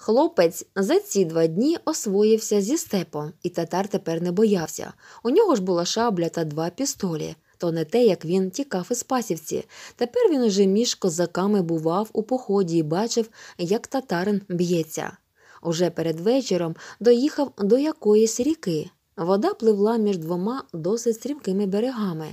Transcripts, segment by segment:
Хлопець за ці два дні освоївся зі степом, і татар тепер не боявся. У нього ж була шабля та два пістолі. То не те, як він тікав із пасівці. Тепер він уже між козаками бував у поході і бачив, як татарин б'ється. Уже перед вечором доїхав до якоїсь ріки. Вода пливла між двома досить стрімкими берегами.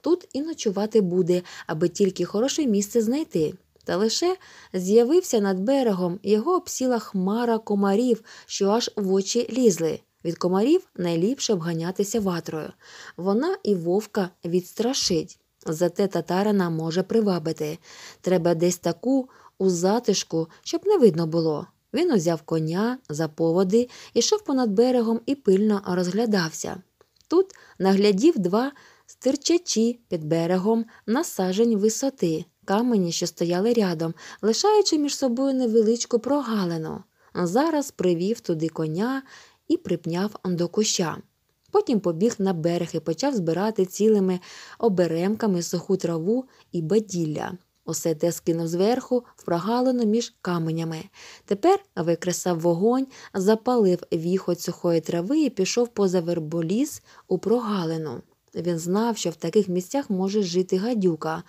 Тут і ночувати буде, аби тільки хороше місце знайти та лише з'явився над берегом, його обсіла хмара комарів, що аж в очі лізли. Від комарів найліпше обганятися ватрою. Вона і вовка відстрашить, зате татарина може привабити. Треба десь таку у затишку, щоб не видно було. Він узяв коня за поводи, ішов понад берегом і пильно розглядався. Тут наглядів два стирчачі під берегом на сажень висоти камені, що стояли рядом, лишаючи між собою невеличку прогалину. Зараз привів туди коня і припняв до куща. Потім побіг на берег і почав збирати цілими оберемками суху траву і баділля. Усе те скинув зверху, в прогалину між каменями. Тепер викресав вогонь, запалив віхоть сухої трави і пішов поза верболіс у прогалину. Він знав, що в таких місцях може жити гадюка.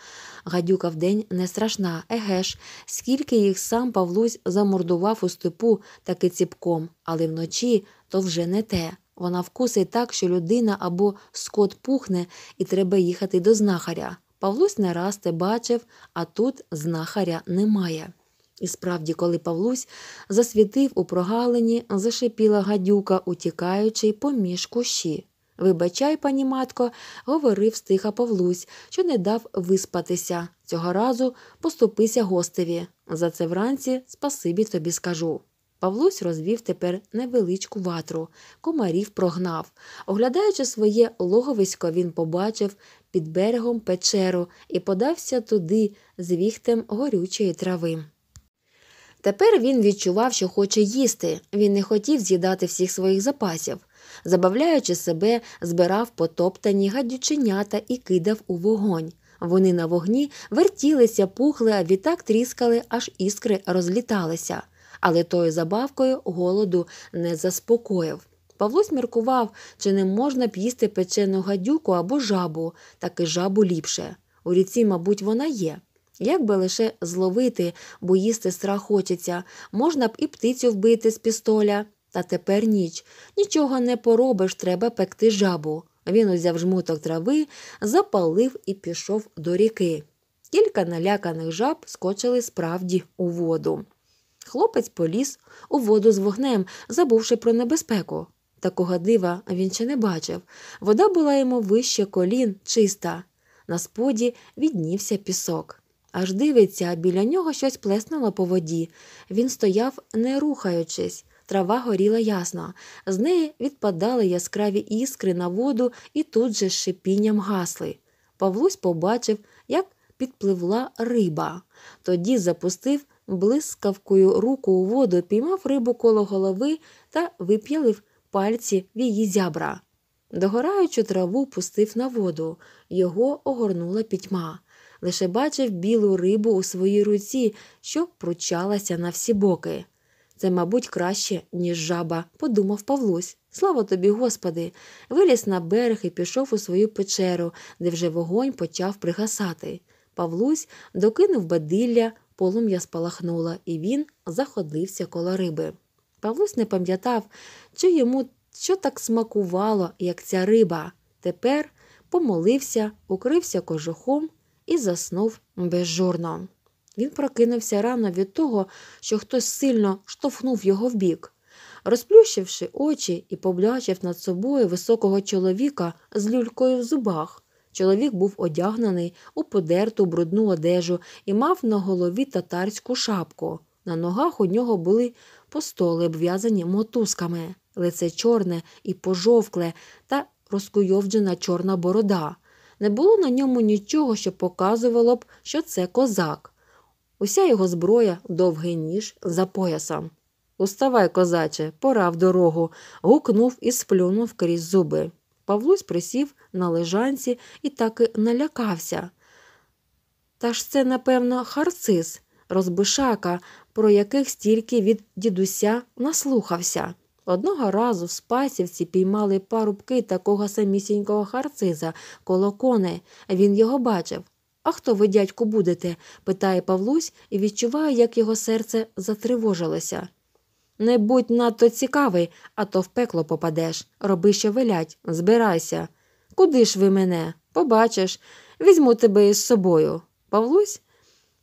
Гадюка вдень не страшна, еге ж, скільки їх сам Павлусь замордував у степу таки ціпком, але вночі то вже не те. Вона вкусить так, що людина або скот пухне, і треба їхати до знахаря. Павлусь не раз те бачив, а тут знахаря немає. І справді, коли Павлусь засвітив у прогалині, зашипіла гадюка, утікаючи поміж кущі. Вибачай, пані матко, говорив стиха Павлусь, що не дав виспатися. Цього разу поступися гостеві. За це вранці спасибі тобі скажу. Павлусь розвів тепер невеличку ватру, комарів прогнав. Оглядаючи своє логовисько, він побачив під берегом печеру і подався туди з віхтем горючої трави. Тепер він відчував, що хоче їсти. Він не хотів з'їдати всіх своїх запасів. Забавляючи себе, збирав потоптані гадюченята і кидав у вогонь. Вони на вогні вертілися, пухли, а відтак тріскали, аж іскри розліталися. Але тою забавкою голоду не заспокоїв. Павлось міркував, чи не можна б їсти печену гадюку або жабу, так і жабу ліпше. У ріці, мабуть, вона є. Як би лише зловити, бо їсти страх хочеться, можна б і птицю вбити з пістоля. Та тепер ніч. Нічого не поробиш, треба пекти жабу. Він узяв жмуток трави, запалив і пішов до ріки. Кілька наляканих жаб скочили справді у воду. Хлопець поліз у воду з вогнем, забувши про небезпеку. Такого дива він ще не бачив. Вода була йому вище колін, чиста. На споді віднівся пісок. Аж дивиться, біля нього щось плеснуло по воді. Він стояв, не рухаючись. Трава горіла ясно, з неї відпадали яскраві іскри на воду і тут же з шипінням гасли. Павлусь побачив, як підпливла риба. Тоді запустив блискавкою руку у воду, піймав рибу коло голови та вип'ялив пальці в її зябра. Догораючу траву пустив на воду, його огорнула пітьма. Лише бачив білу рибу у своїй руці, що пручалася на всі боки. Це, мабуть, краще, ніж жаба, подумав Павлусь. Слава тобі, Господи, виліз на берег і пішов у свою печеру, де вже вогонь почав пригасати. Павлусь докинув бадилля, полум'я спалахнула, і він заходився коло риби. Павлусь не пам'ятав, що йому що так смакувало, як ця риба. Тепер помолився, укрився кожухом і заснув безжурно. Він прокинувся рано від того, що хтось сильно штовхнув його вбік. Розплющивши очі і поблячив над собою високого чоловіка з люлькою в зубах. Чоловік був одягнений у подерту брудну одежу і мав на голові татарську шапку. На ногах у нього були постоли, обв'язані мотузками, лице чорне і пожовкле та розкуйовджена чорна борода. Не було на ньому нічого, що показувало б, що це козак. Уся його зброя, довгий ніж за поясом. Уставай, козаче, пора в дорогу. гукнув і сплюнув крізь зуби. Павлусь присів на лежанці і так і налякався. Та ж це, напевно, харциз, розбишака, про яких стільки від дідуся наслухався. Одного разу в Спасівці піймали парубки такого самісінького харциза коло коней. Він його бачив. А хто ви, дядьку, будете? питає Павлусь і відчуває, як його серце затривожилося. Не будь надто цікавий, а то в пекло попадеш. Роби, що велять, збирайся. Куди ж ви мене? Побачиш, візьму тебе із собою. Павлусь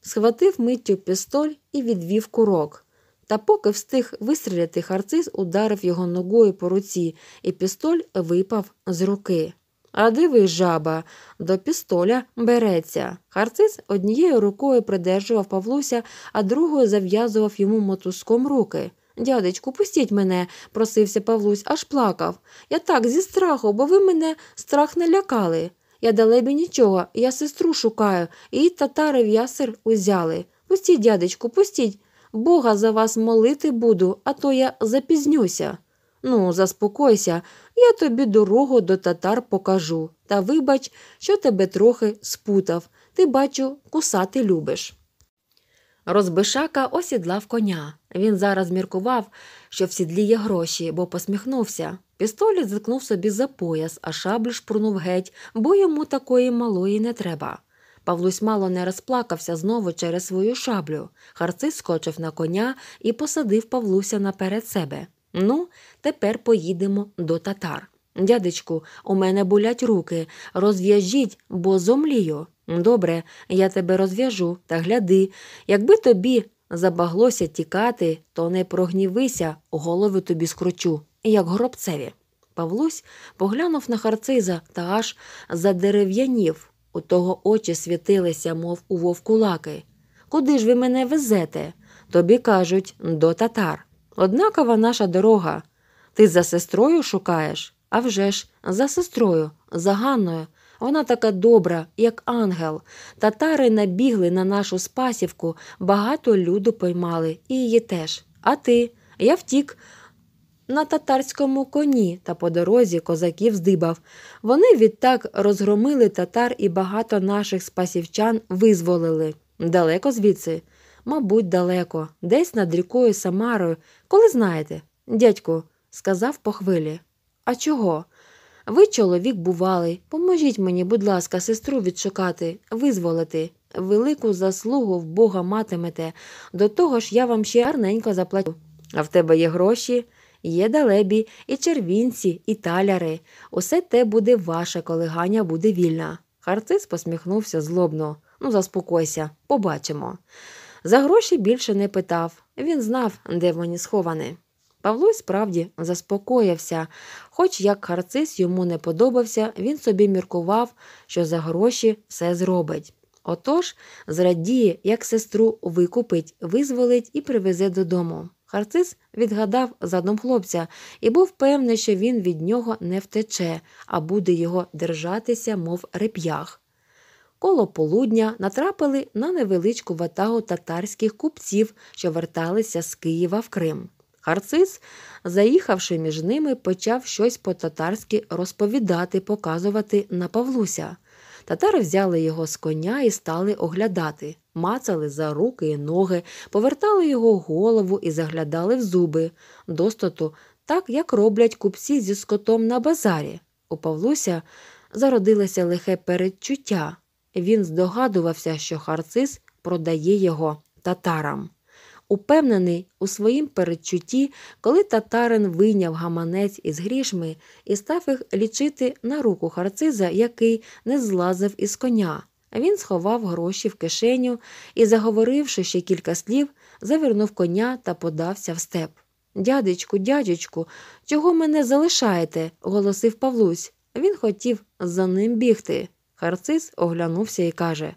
схватив миттю пістоль і відвів курок. Та поки встиг вистріляти, харциз ударив його ногою по руці, і пістоль випав з руки. А дивись, жаба, до пістоля береться. Харциз однією рукою придержував Павлуся, а другою зав'язував йому мотузком руки. Дядечку, пустіть мене, просився Павлусь, аж плакав. Я так зі страху, бо ви мене страх не лякали. Я далебі нічого, я сестру шукаю, і татари в ясер узяли. Пустіть, дядечку, пустіть. Бога за вас молити буду, а то я запізнюся. Ну, заспокойся, я тобі дорогу до татар покажу, та вибач, що тебе трохи спутав. Ти, бачу, кусати любиш. Розбишака осідлав коня. Він зараз міркував, що в сідлі є гроші, бо посміхнувся. Пістоліт зіткнув собі за пояс, а шаблю шпурнув геть, бо йому такої малої не треба. Павлусь мало не розплакався знову через свою шаблю. Харцис скочив на коня і посадив Павлуся наперед себе. Ну, тепер поїдемо до татар. Дядечку, у мене болять руки. Розв'яжіть, бо зомлію. Добре, я тебе розв'яжу та гляди. Якби тобі забаглося тікати, то не прогнівися, голови тобі скручу, як гробцеві. Павлусь поглянув на харциза та аж задерев'янів. У того очі світилися, мов у вовкулаки. Куди ж ви мене везете? Тобі кажуть, до татар. Однакова наша дорога. Ти за сестрою шукаєш? А вже ж, за сестрою, за Ганною. Вона така добра, як ангел. Татари набігли на нашу спасівку, багато люду поймали, і її теж. А ти? Я втік на татарському коні та по дорозі козаків здибав. Вони відтак розгромили татар і багато наших спасівчан визволили. Далеко звідси мабуть, далеко, десь над рікою Самарою, коли знаєте, дядьку, сказав по хвилі. А чого? Ви чоловік бувалий. Поможіть мені, будь ласка, сестру відшукати, визволити. Велику заслугу в Бога матимете. До того ж, я вам ще гарненько заплачу. А в тебе є гроші, є далебі, і червінці, і таляри. Усе те буде ваше, коли Ганя буде вільна. Харциз посміхнувся злобно. Ну, заспокойся, побачимо. За гроші більше не питав, він знав, де вони сховані. Павло й справді заспокоївся, хоч як харцис йому не подобався, він собі міркував, що за гроші все зробить. Отож, зрадіє, як сестру викупить, визволить і привезе додому. Харцис відгадав задум хлопця і був певний, що він від нього не втече, а буде його держатися, мов реп'ях коло полудня натрапили на невеличку ватагу татарських купців, що верталися з Києва в Крим. Харциз, заїхавши між ними, почав щось по-татарськи розповідати, показувати на Павлуся. Татари взяли його з коня і стали оглядати, мацали за руки і ноги, повертали його голову і заглядали в зуби, достоту, так як роблять купці зі скотом на базарі. У Павлуся зародилося лихе передчуття. Він здогадувався, що харциз продає його татарам. Упевнений у своїм передчутті, коли татарин вийняв гаманець із грішми і став їх лічити на руку харциза, який не злазив із коня. Він сховав гроші в кишеню і, заговоривши ще кілька слів, завернув коня та подався в степ. Дядечку, дядечку, чого мене залишаєте? голосив Павлусь. Він хотів за ним бігти. Харциз оглянувся і каже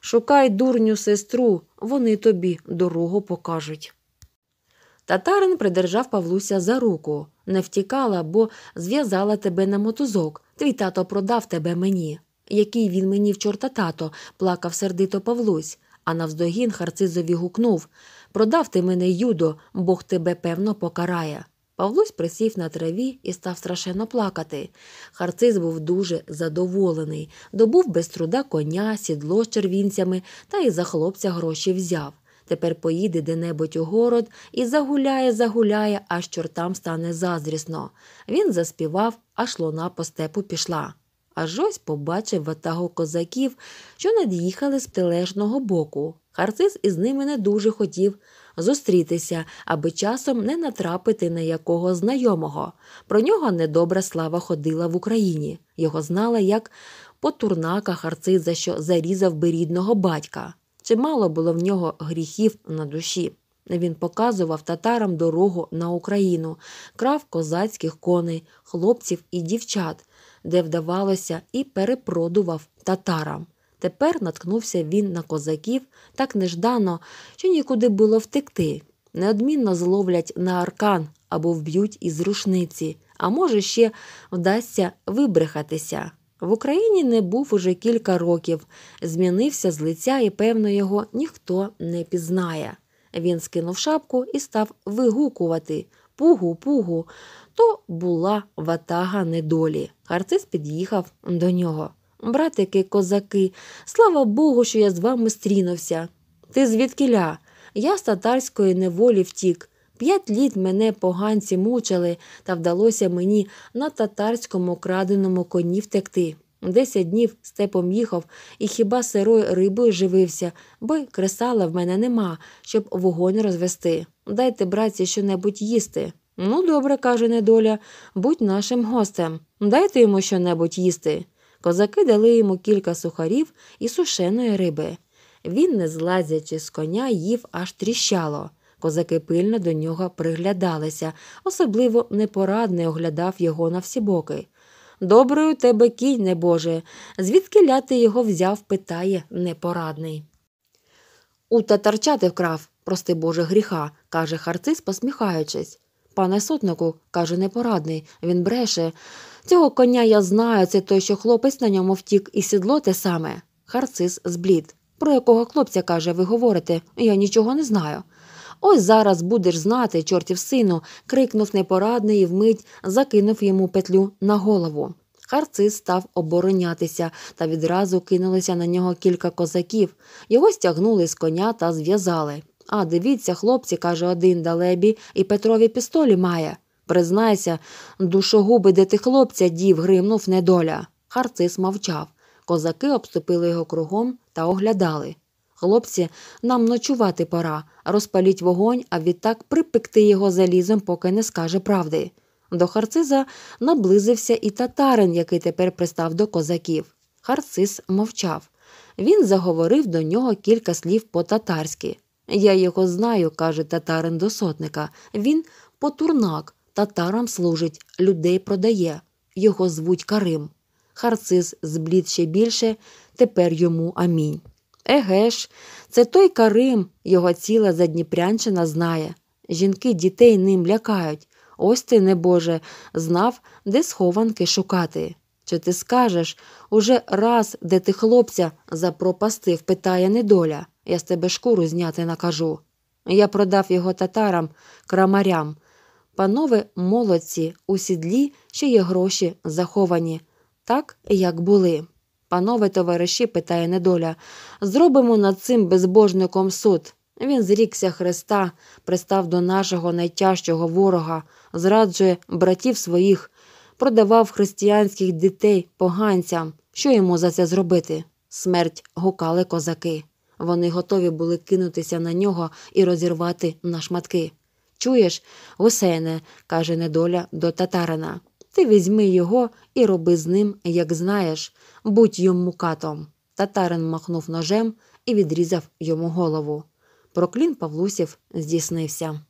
Шукай дурню сестру, вони тобі дорогу покажуть. Татарин придержав Павлуся за руку, не втікала, бо зв'язала тебе на мотузок. Твій тато продав тебе мені. Який він мені в чорта тато, плакав сердито Павлусь, а навздогін харцизові гукнув Продав ти мене, Юдо, Бог тебе певно покарає. Павлусь присів на траві і став страшенно плакати. Харциз був дуже задоволений, добув без труда коня, сідло з червінцями та й за хлопця гроші взяв. Тепер поїде де-небудь у город і загуляє, загуляє, аж чортам стане заздрісно. Він заспівав, аж луна по степу пішла. Аж ось побачив ватаго козаків, що над'їхали з тележного боку. Харциз із ними не дуже хотів, зустрітися, аби часом не натрапити на якого знайомого. Про нього недобра слава ходила в Україні. Його знала як по турнака харциза, що зарізав би рідного батька. Чимало було в нього гріхів на душі. Він показував татарам дорогу на Україну, крав козацьких коней, хлопців і дівчат, де вдавалося, і перепродував татарам. Тепер наткнувся він на козаків так неждано, що нікуди було втекти. Неодмінно зловлять на аркан або вб'ють із рушниці, а може, ще вдасться вибрехатися. В Україні не був уже кілька років, змінився з лиця, і, певно, його ніхто не пізнає. Він скинув шапку і став вигукувати пугу, пугу. То була ватага недолі. Харциз під'їхав до нього. Братики, козаки, слава Богу, що я з вами стрінувся. Ти звідкиля? Я з татарської неволі втік. П'ять літ мене поганці мучили, та вдалося мені на татарському краденому коні втекти. Десять днів степом їхав і хіба сирою рибою живився, бо й кресала в мене нема, щоб вогонь розвести. Дайте, братці, небудь їсти. Ну, добре, каже недоля, будь нашим гостем. Дайте йому що-небудь їсти. Козаки дали йому кілька сухарів і сушеної риби. Він, не злазячи з коня, їв аж тріщало. Козаки пильно до нього приглядалися, особливо непорадний оглядав його на всі боки. Доброю тебе кінь, небоже, звідки ляти його взяв, питає непорадний. У татарчати вкрав, прости Боже, гріха, каже харцис, посміхаючись. Пане сотнику, каже непорадний, він бреше. Цього коня я знаю, це той, що хлопець на ньому втік, і сідло те саме. харциз зблід. Про якого хлопця, каже, ви говорите, я нічого не знаю. Ось зараз будеш знати, чортів сину, крикнув непорадний і вмить закинув йому петлю на голову. Харциз став оборонятися та відразу кинулися на нього кілька козаків. Його стягнули з коня та зв'язали. А дивіться, хлопці, каже один далебі, і Петрові пістолі має. Признайся, душогуби, де ти хлопця дів, гримнув недоля. Харцис мовчав. Козаки обступили його кругом та оглядали. Хлопці, нам ночувати пора, розпаліть вогонь, а відтак припекти його залізом, поки не скаже правди. До харциза наблизився і татарин, який тепер пристав до козаків. Харцис мовчав. Він заговорив до нього кілька слів по татарськи. Я його знаю, каже татарин до сотника. Він потурнак, татарам служить, людей продає. Його звуть Карим. Харциз зблід ще більше, тепер йому амінь. Еге ж, це той Карим, його ціла задніпрянщина знає. Жінки дітей ним лякають. Ось ти, небоже, знав, де схованки шукати. Чи ти скажеш уже раз, де ти хлопця запропастив, питає недоля. Я з тебе шкуру зняти накажу. Я продав його татарам, крамарям. Панове молодці, у сідлі ще є гроші заховані, так як були. Панове товариші, питає недоля, зробимо над цим безбожником суд. Він зрікся Христа, пристав до нашого найтяжчого ворога, зраджує братів своїх, продавав християнських дітей поганцям. Що йому за це зробити? Смерть гукали козаки. Вони готові були кинутися на нього і розірвати на шматки. Чуєш, Гусейне, каже недоля до татарина, ти візьми його і роби з ним, як знаєш, будь йому катом. Татарин махнув ножем і відрізав йому голову. Проклін Павлусів здійснився.